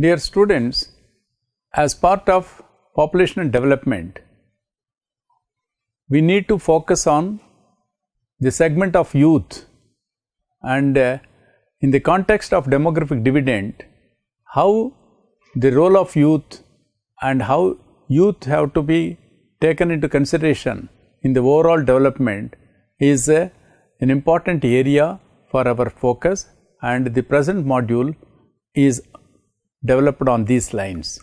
Dear students, as part of population development, we need to focus on the segment of youth and uh, in the context of demographic dividend, how the role of youth and how youth have to be taken into consideration in the overall development is uh, an important area for our focus and the present module is developed on these lines.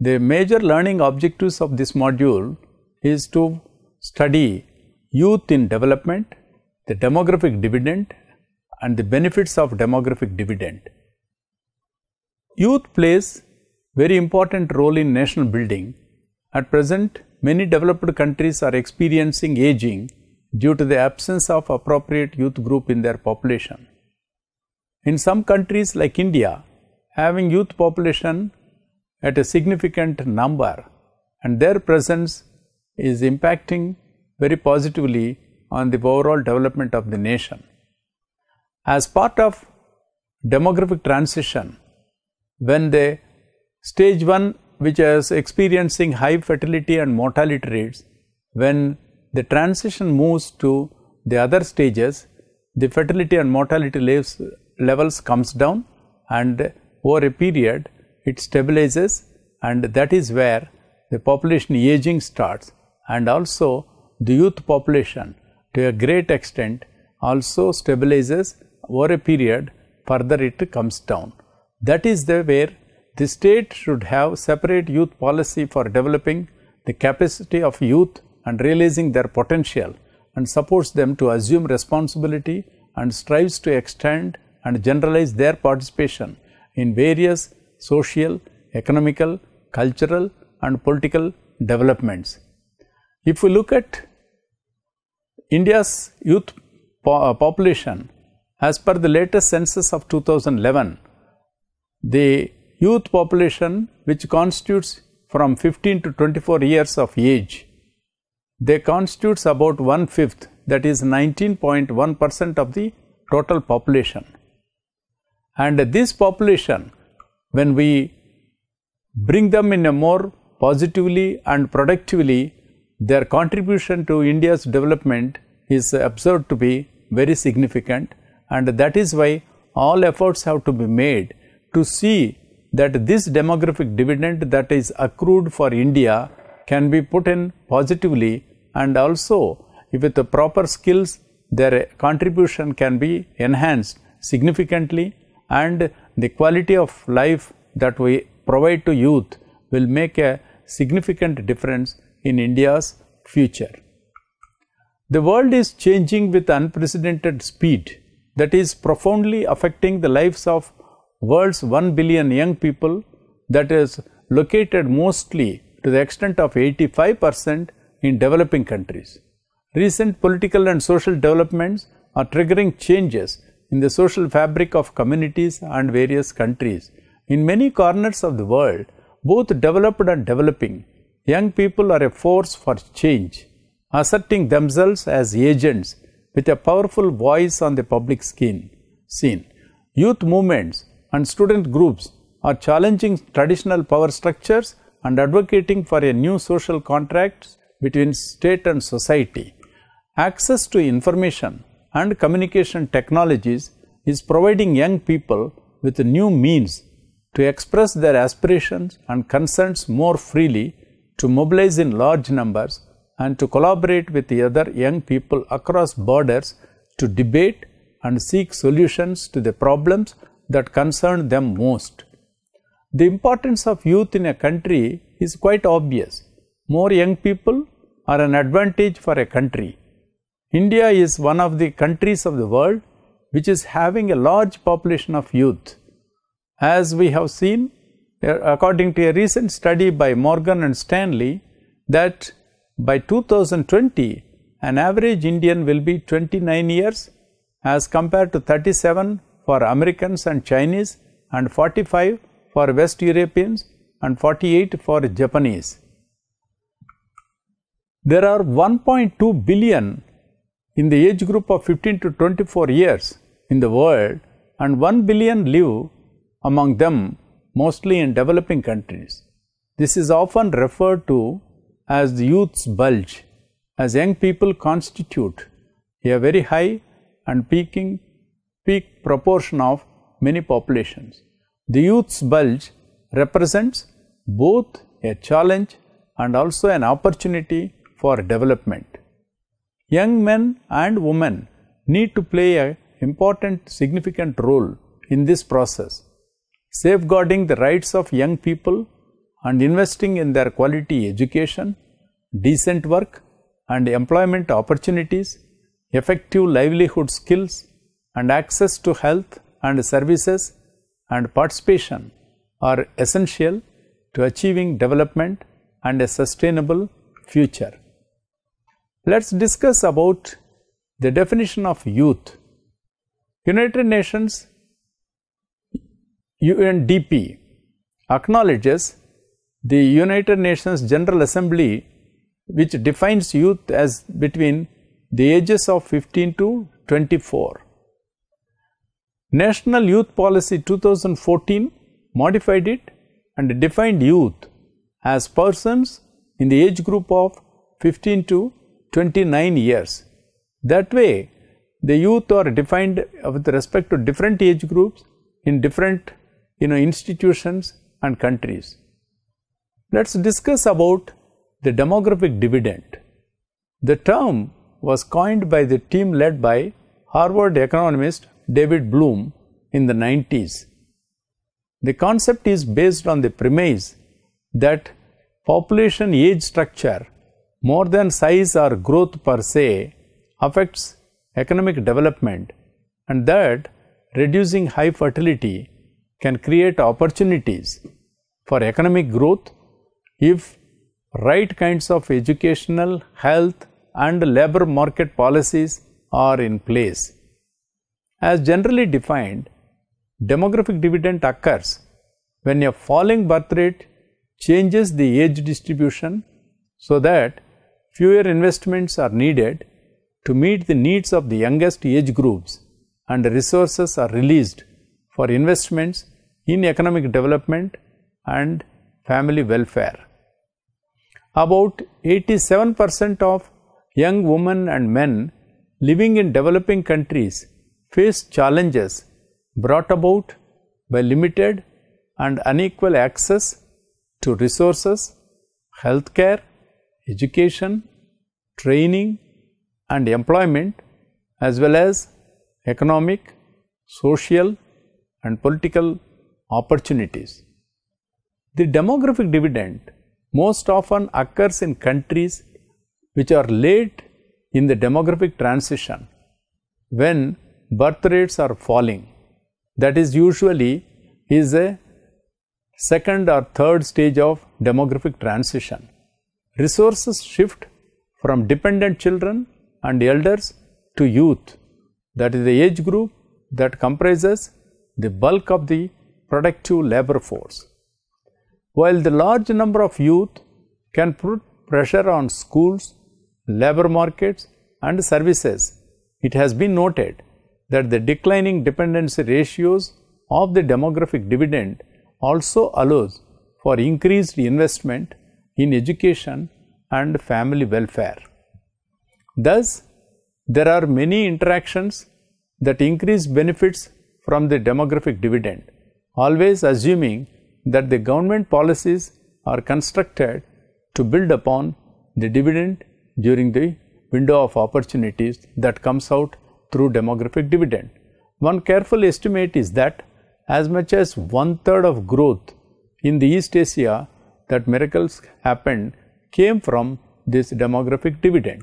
The major learning objectives of this module is to study youth in development, the demographic dividend and the benefits of demographic dividend. Youth plays very important role in national building. At present, many developed countries are experiencing aging due to the absence of appropriate youth group in their population. In some countries like India, having youth population at a significant number and their presence is impacting very positively on the overall development of the nation. As part of demographic transition, when the stage 1 which is experiencing high fertility and mortality rates, when the transition moves to the other stages, the fertility and mortality levels, levels comes down and over a period it stabilizes and that is where the population aging starts and also the youth population to a great extent also stabilizes over a period further it comes down. That is the where the state should have separate youth policy for developing the capacity of youth and realizing their potential and supports them to assume responsibility and strives to extend and generalize their participation in various social, economical, cultural and political developments. If we look at India's youth po uh, population as per the latest census of 2011, the youth population which constitutes from 15 to 24 years of age, they constitutes about one fifth that is 19.1 percent of the total population. And this population, when we bring them in a more positively and productively, their contribution to India's development is observed to be very significant. And that is why all efforts have to be made to see that this demographic dividend that is accrued for India can be put in positively and also with the proper skills their contribution can be enhanced significantly and the quality of life that we provide to youth will make a significant difference in India's future. The world is changing with unprecedented speed that is profoundly affecting the lives of world's 1 billion young people that is located mostly to the extent of 85 percent in developing countries. Recent political and social developments are triggering changes in the social fabric of communities and various countries. In many corners of the world, both developed and developing, young people are a force for change, asserting themselves as agents with a powerful voice on the public scene. Youth movements and student groups are challenging traditional power structures and advocating for a new social contract between state and society. Access to information and communication technologies is providing young people with new means to express their aspirations and concerns more freely, to mobilize in large numbers and to collaborate with the other young people across borders to debate and seek solutions to the problems that concern them most. The importance of youth in a country is quite obvious. More young people are an advantage for a country. India is one of the countries of the world which is having a large population of youth. As we have seen, according to a recent study by Morgan and Stanley, that by 2020, an average Indian will be 29 years as compared to 37 for Americans and Chinese and 45 for West Europeans and 48 for Japanese. There are 1.2 billion in the age group of 15 to 24 years in the world and 1 billion live among them mostly in developing countries. This is often referred to as the youth's bulge as young people constitute a very high and peaking peak proportion of many populations. The youth's bulge represents both a challenge and also an opportunity for development. Young men and women need to play an important significant role in this process. Safeguarding the rights of young people and investing in their quality education, decent work and employment opportunities, effective livelihood skills and access to health and services and participation are essential to achieving development and a sustainable future. Let us discuss about the definition of youth. United Nations UNDP acknowledges the United Nations General Assembly which defines youth as between the ages of 15 to 24. National Youth Policy 2014 modified it and defined youth as persons in the age group of 15 to 29 years. That way, the youth are defined with respect to different age groups in different you know institutions and countries. Let us discuss about the demographic dividend. The term was coined by the team led by Harvard economist David Bloom in the 90s. The concept is based on the premise that population age structure more than size or growth per se affects economic development and that reducing high fertility can create opportunities for economic growth if right kinds of educational, health and labor market policies are in place. As generally defined, demographic dividend occurs when a falling birth rate changes the age distribution so that fewer investments are needed to meet the needs of the youngest age groups and resources are released for investments in economic development and family welfare. About 87 percent of young women and men living in developing countries face challenges brought about by limited and unequal access to resources, healthcare, education, training and employment as well as economic, social and political opportunities. The demographic dividend most often occurs in countries which are late in the demographic transition when birth rates are falling. That is usually is a second or third stage of demographic transition resources shift from dependent children and elders to youth that is the age group that comprises the bulk of the productive labor force. While the large number of youth can put pressure on schools, labor markets and services, it has been noted that the declining dependency ratios of the demographic dividend also allows for increased investment in education and family welfare. Thus, there are many interactions that increase benefits from the demographic dividend, always assuming that the government policies are constructed to build upon the dividend during the window of opportunities that comes out through demographic dividend. One careful estimate is that as much as one third of growth in the East Asia that miracles happened came from this demographic dividend.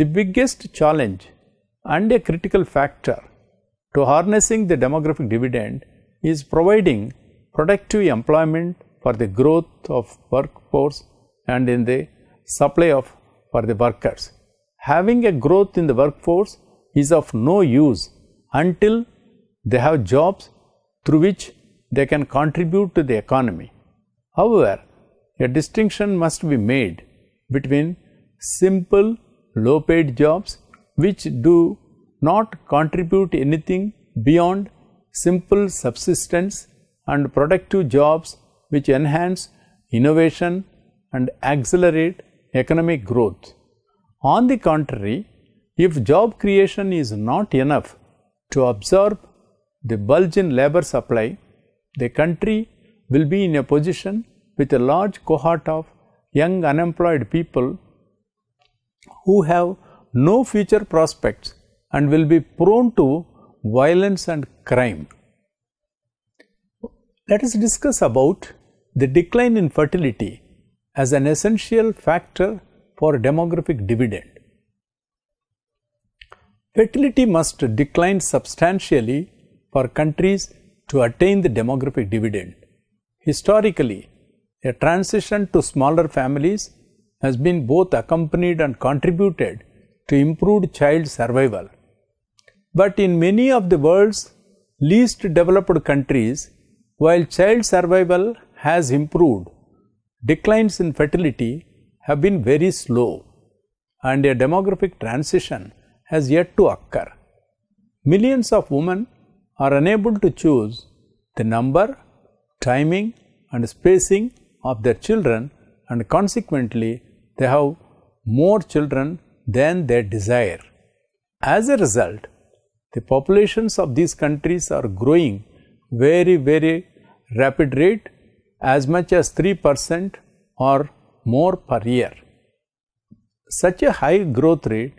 The biggest challenge and a critical factor to harnessing the demographic dividend is providing productive employment for the growth of workforce and in the supply of for the workers. Having a growth in the workforce is of no use until they have jobs through which they can contribute to the economy. However, a distinction must be made between simple low paid jobs which do not contribute anything beyond simple subsistence and productive jobs which enhance innovation and accelerate economic growth. On the contrary, if job creation is not enough to absorb the bulge in labor supply, the country will be in a position with a large cohort of young unemployed people who have no future prospects and will be prone to violence and crime. Let us discuss about the decline in fertility as an essential factor for demographic dividend. Fertility must decline substantially for countries to attain the demographic dividend. Historically, a transition to smaller families has been both accompanied and contributed to improved child survival. But in many of the world's least developed countries, while child survival has improved, declines in fertility have been very slow and a demographic transition has yet to occur. Millions of women are unable to choose the number, timing and spacing of their children and consequently they have more children than they desire. As a result, the populations of these countries are growing very, very rapid rate as much as 3 percent or more per year. Such a high growth rate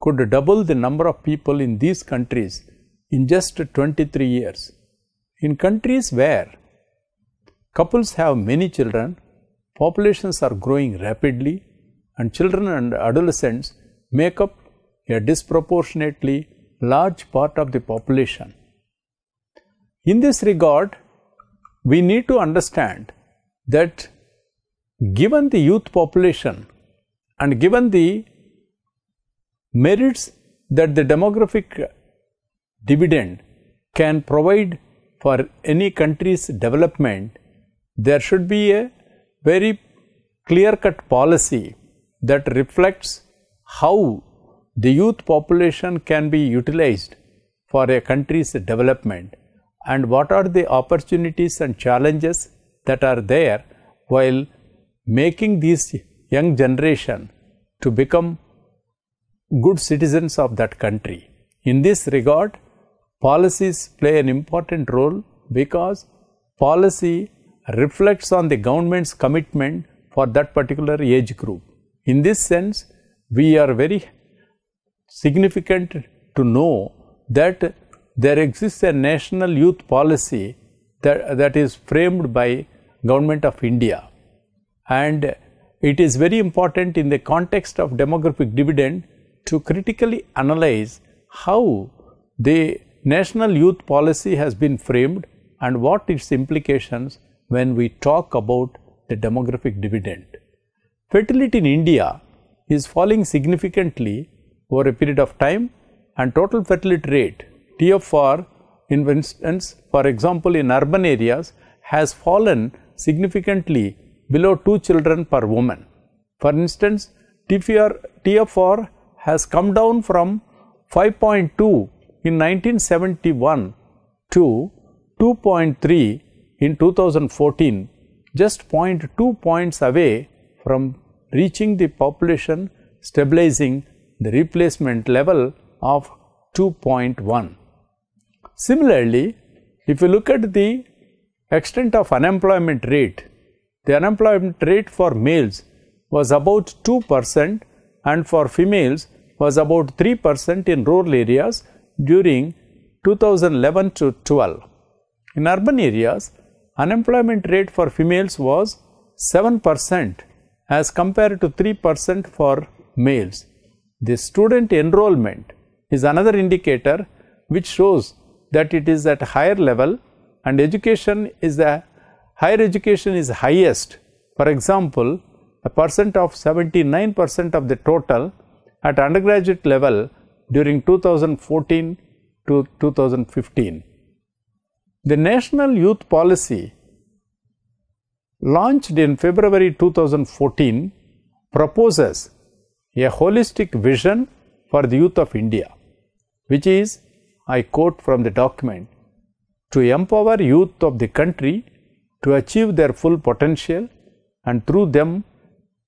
could double the number of people in these countries in just 23 years. In countries where Couples have many children, populations are growing rapidly, and children and adolescents make up a disproportionately large part of the population. In this regard, we need to understand that given the youth population and given the merits that the demographic dividend can provide for any country's development, there should be a very clear cut policy that reflects how the youth population can be utilized for a country's development and what are the opportunities and challenges that are there while making this young generation to become good citizens of that country. In this regard, policies play an important role because policy reflects on the government's commitment for that particular age group. In this sense, we are very significant to know that there exists a national youth policy that, that is framed by government of India and it is very important in the context of demographic dividend to critically analyze how the national youth policy has been framed and what its implications when we talk about the demographic dividend. Fertility in India is falling significantly over a period of time and total fertility rate TFR in instance for example in urban areas has fallen significantly below 2 children per woman. For instance TFR, TFR has come down from 5.2 in 1971 to 2.3 in 2014 just 0.2 points away from reaching the population stabilizing the replacement level of 2.1. Similarly, if you look at the extent of unemployment rate, the unemployment rate for males was about 2 percent and for females was about 3 percent in rural areas during 2011 to 12. In urban areas, unemployment rate for females was 7 percent as compared to 3 percent for males. The student enrollment is another indicator which shows that it is at higher level and education is a higher education is highest. For example, a percent of 79 percent of the total at undergraduate level during 2014 to 2015. The National Youth Policy launched in February 2014 proposes a holistic vision for the youth of India, which is, I quote from the document, to empower youth of the country to achieve their full potential and through them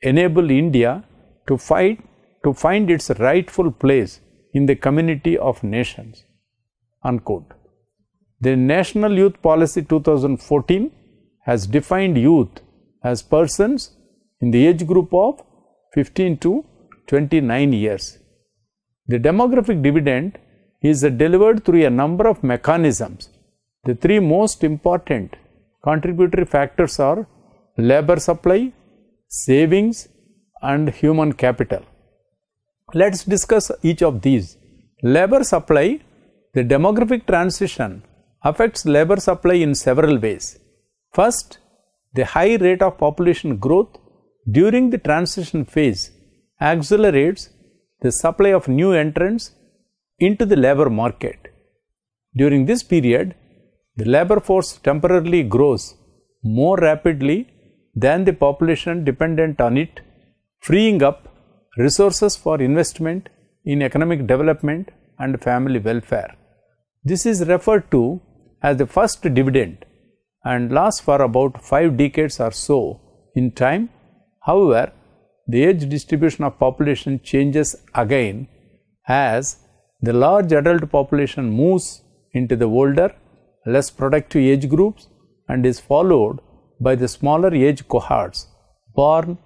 enable India to fight to find its rightful place in the community of nations. Unquote. The National Youth Policy 2014 has defined youth as persons in the age group of 15 to 29 years. The demographic dividend is delivered through a number of mechanisms. The three most important contributory factors are labor supply, savings and human capital. Let us discuss each of these. Labor supply, the demographic transition affects labor supply in several ways. First, the high rate of population growth during the transition phase accelerates the supply of new entrants into the labor market. During this period, the labor force temporarily grows more rapidly than the population dependent on it, freeing up resources for investment in economic development and family welfare. This is referred to as the first dividend and lasts for about 5 decades or so in time. However, the age distribution of population changes again as the large adult population moves into the older, less productive age groups and is followed by the smaller age cohorts born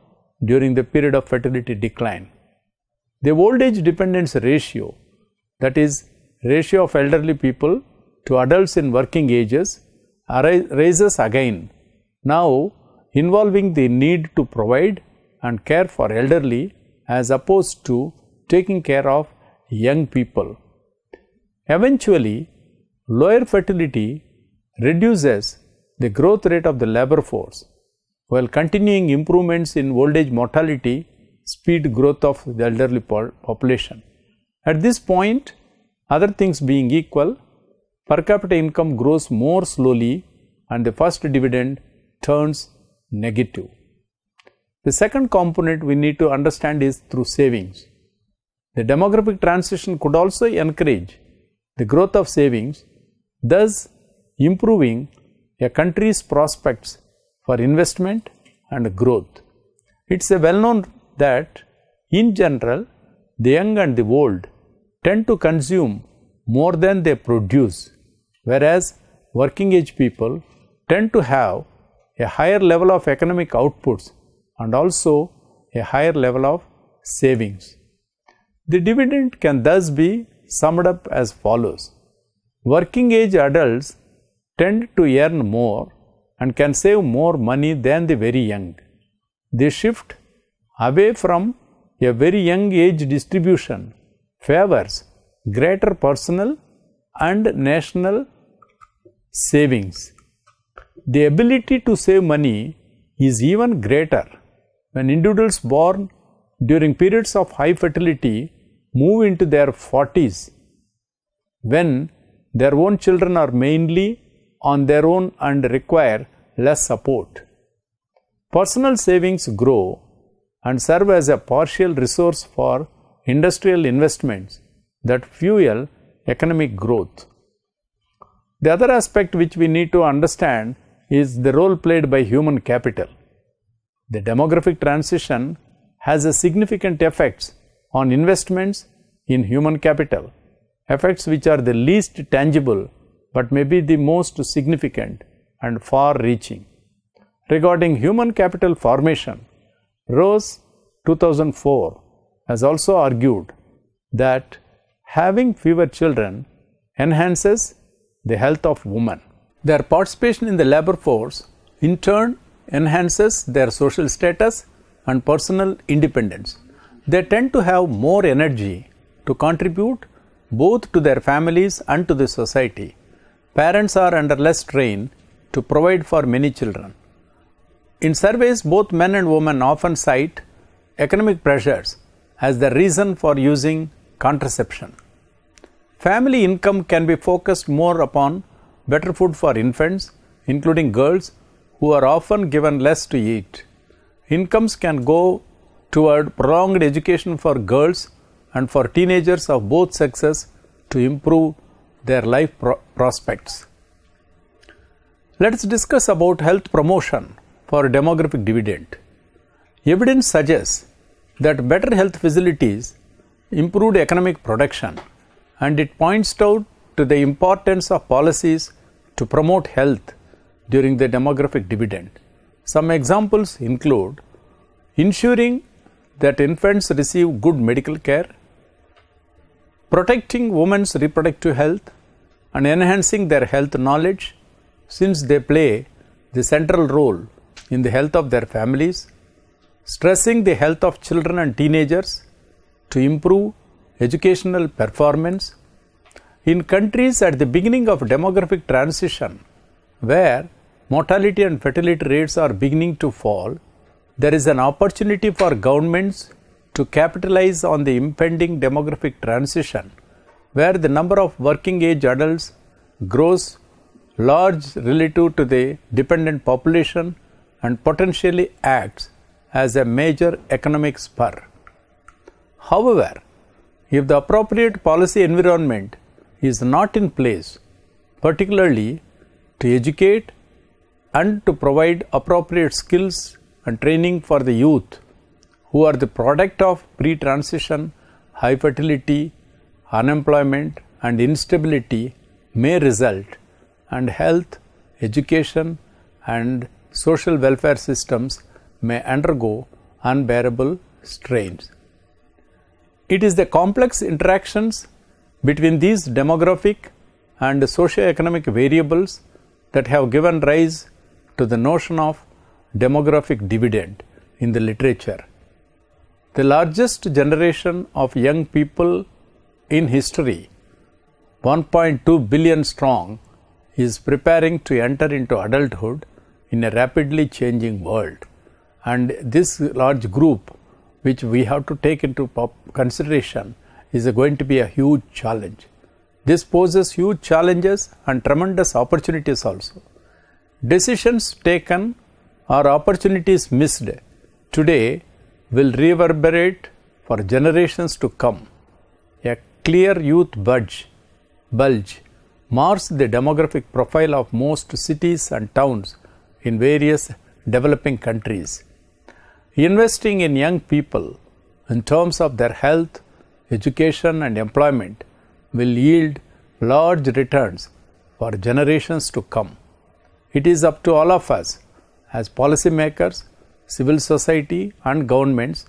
during the period of fertility decline. The old age dependence ratio that is ratio of elderly people to adults in working ages raises again, now involving the need to provide and care for elderly as opposed to taking care of young people. Eventually, lower fertility reduces the growth rate of the labor force, while continuing improvements in old age mortality speed growth of the elderly population. At this point, other things being equal, per capita income grows more slowly and the first dividend turns negative. The second component we need to understand is through savings. The demographic transition could also encourage the growth of savings, thus improving a country's prospects for investment and growth. It is well known that in general the young and the old tend to consume more than they produce whereas working age people tend to have a higher level of economic outputs and also a higher level of savings. The dividend can thus be summed up as follows. Working age adults tend to earn more and can save more money than the very young. The shift away from a very young age distribution favors greater personal and national savings. The ability to save money is even greater when individuals born during periods of high fertility move into their 40s when their own children are mainly on their own and require less support. Personal savings grow and serve as a partial resource for industrial investments that fuel economic growth. The other aspect which we need to understand is the role played by human capital. The demographic transition has a significant effects on investments in human capital, effects which are the least tangible but may be the most significant and far reaching. Regarding human capital formation, Rose 2004 has also argued that having fewer children enhances the health of women. Their participation in the labor force in turn enhances their social status and personal independence. They tend to have more energy to contribute both to their families and to the society. Parents are under less strain to provide for many children. In surveys, both men and women often cite economic pressures as the reason for using contraception. Family income can be focused more upon better food for infants, including girls, who are often given less to eat. Incomes can go toward prolonged education for girls and for teenagers of both sexes to improve their life pro prospects. Let us discuss about health promotion for demographic dividend. Evidence suggests that better health facilities, improved economic production, and it points out to the importance of policies to promote health during the demographic dividend. Some examples include ensuring that infants receive good medical care, protecting women's reproductive health and enhancing their health knowledge since they play the central role in the health of their families, stressing the health of children and teenagers to improve educational performance. In countries at the beginning of demographic transition, where mortality and fertility rates are beginning to fall, there is an opportunity for governments to capitalize on the impending demographic transition, where the number of working age adults grows large relative to the dependent population and potentially acts as a major economic spur. However, if the appropriate policy environment is not in place, particularly to educate and to provide appropriate skills and training for the youth who are the product of pre transition, high fertility, unemployment, and instability may result, and health, education, and social welfare systems may undergo unbearable strains. It is the complex interactions between these demographic and socio-economic variables that have given rise to the notion of demographic dividend in the literature. The largest generation of young people in history, 1.2 billion strong, is preparing to enter into adulthood in a rapidly changing world and this large group which we have to take into consideration is going to be a huge challenge. This poses huge challenges and tremendous opportunities also. Decisions taken or opportunities missed today will reverberate for generations to come. A clear youth budge, bulge marks the demographic profile of most cities and towns in various developing countries. Investing in young people in terms of their health, education, and employment will yield large returns for generations to come. It is up to all of us as policymakers, civil society, and governments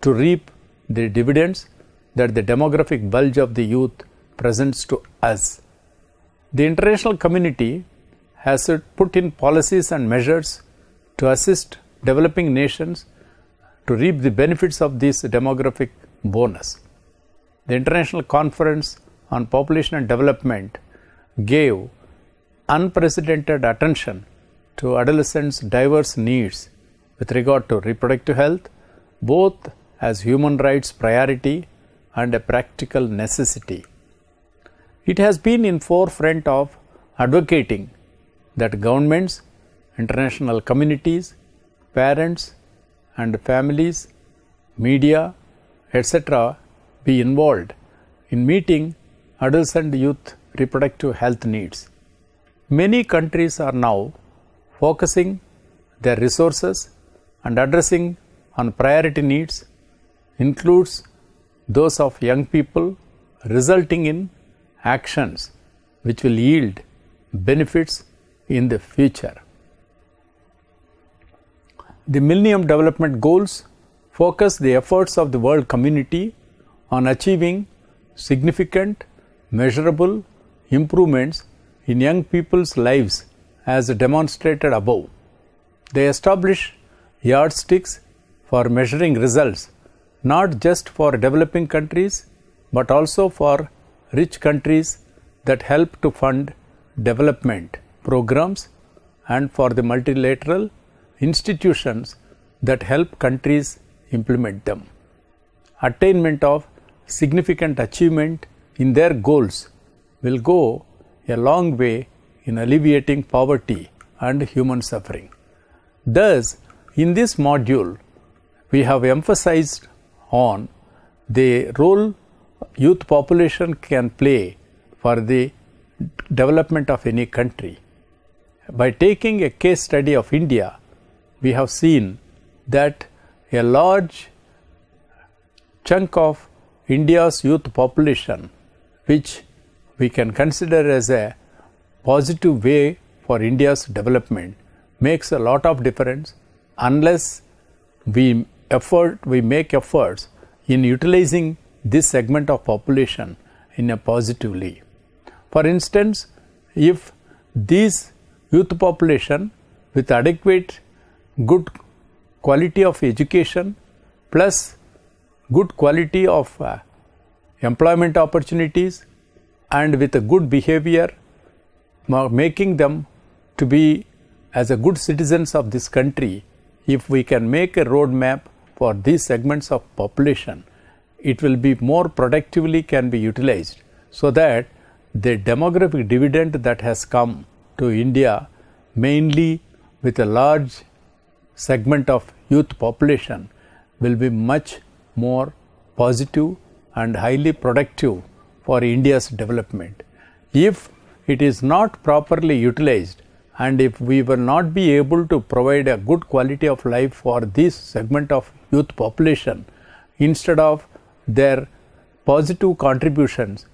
to reap the dividends that the demographic bulge of the youth presents to us. The international community has put in policies and measures to assist developing nations to reap the benefits of this demographic bonus. The International Conference on Population and Development gave unprecedented attention to adolescents' diverse needs with regard to reproductive health, both as human rights priority and a practical necessity. It has been in forefront of advocating that governments, international communities, parents, and families, media, etc. be involved in meeting adolescent youth reproductive health needs. Many countries are now focusing their resources and addressing on priority needs includes those of young people resulting in actions which will yield benefits in the future. The Millennium Development Goals focus the efforts of the world community on achieving significant, measurable improvements in young people's lives as demonstrated above. They establish yardsticks for measuring results not just for developing countries but also for rich countries that help to fund development programs and for the multilateral institutions that help countries implement them. Attainment of significant achievement in their goals will go a long way in alleviating poverty and human suffering. Thus, in this module, we have emphasized on the role youth population can play for the development of any country. By taking a case study of India, we have seen that a large chunk of India's youth population, which we can consider as a positive way for India's development, makes a lot of difference unless we effort we make efforts in utilizing this segment of population in a positively. For instance, if these youth population with adequate good quality of education plus good quality of uh, employment opportunities and with a good behavior making them to be as a good citizens of this country if we can make a roadmap for these segments of population it will be more productively can be utilized so that the demographic dividend that has come to india mainly with a large segment of youth population will be much more positive and highly productive for India's development. If it is not properly utilized and if we will not be able to provide a good quality of life for this segment of youth population, instead of their positive contributions,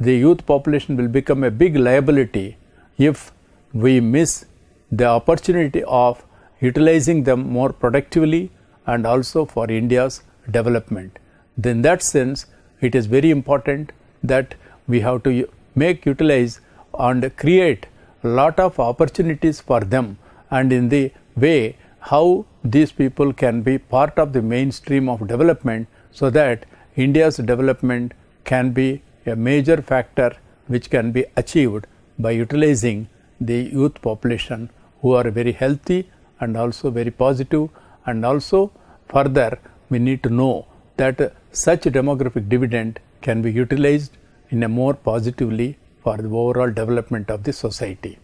the youth population will become a big liability if we miss the opportunity of utilizing them more productively and also for India's development. In that sense, it is very important that we have to make utilize and create a lot of opportunities for them and in the way how these people can be part of the mainstream of development so that India's development can be a major factor which can be achieved by utilizing the youth population who are very healthy and also very positive and also further we need to know that such demographic dividend can be utilized in a more positively for the overall development of the society.